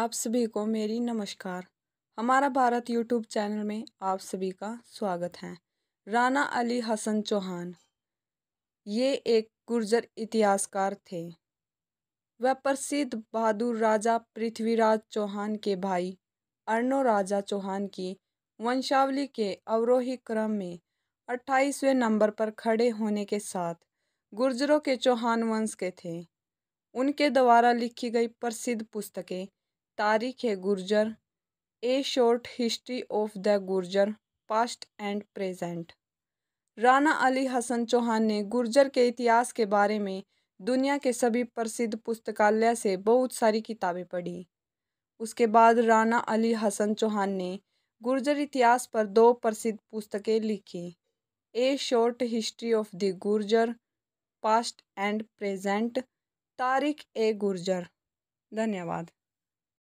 आप सभी को मेरी नमस्कार हमारा भारत यूट्यूब चैनल में आप सभी का स्वागत है राना अली हसन चौहान ये एक गुर्जर इतिहासकार थे वह प्रसिद्ध बहादुर राजा पृथ्वीराज चौहान के भाई अर्णो राजा चौहान की वंशावली के अवरोही क्रम में अट्ठाईसवें नंबर पर खड़े होने के साथ गुर्जरों के चौहान वंश के थे उनके द्वारा लिखी गई प्रसिद्ध पुस्तकें Tarikh Gurjar A short history of the Gurjar past and present Rana Ali Hasan Chauhan ने गुर्जर के इतिहास के बारे में दुनिया के सभी प्रसिद्ध पुस्तकालय से बहुत सारी किताबें पढ़ी उसके बाद राना अली हसन चौहान ने गुर्जर इतिहास पर दो प्रसिद्ध पुस्तकें लिखी A short history of the Gurjar past and present Tarikh ए गुर्जर धन्यवाद